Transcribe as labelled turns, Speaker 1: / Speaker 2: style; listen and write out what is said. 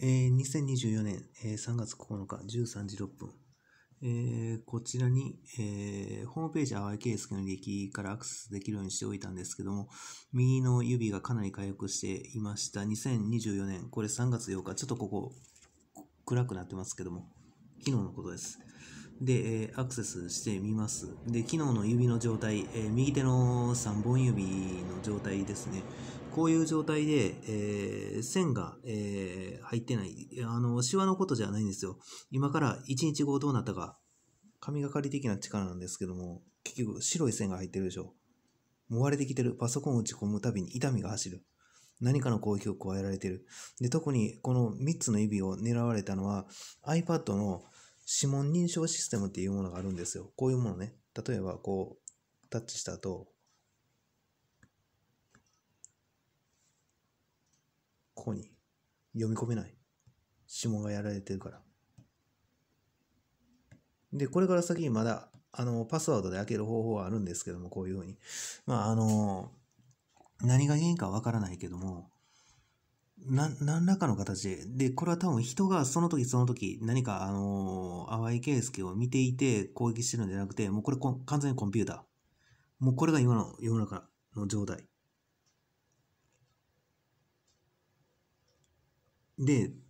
Speaker 1: えー、2024年、えー、3月9日13時6分、えー、こちらに、えー、ホームページ淡井圭介の履歴からアクセスできるようにしておいたんですけども、右の指がかなり回復していました。2024年、これ3月8日、ちょっとここ暗くなってますけども、昨日のことです。で、えアクセスしてみます。で、昨日の指の状態、え右手の3本指状態ですね。こういう状態で、えー、線が、えー、入ってない、あの、シワのことじゃないんですよ。今から1日後どうなったか、神がかり的な力なんですけども、結局白い線が入ってるでしょ。もわれてきてる。パソコンを打ち込むたびに痛みが走る。何かの攻撃を加えられてる。で、特にこの3つの指を狙われたのは iPad の指紋認証システムっていうものがあるんですよ。こういうものね。例えばこう、タッチした後、方に読み込めない指紋がやられてるから。で、これから先にまだ、あの、パスワードで開ける方法はあるんですけども、こういうふうに。まあ、あの、何が原因かわからないけども、な、何らかの形で、で、これは多分人がその時その時何かあのー、淡井圭介を見ていて攻撃してるんじゃなくて、もうこれこ完全にコンピューター。もうこれが今の世の中の状態。で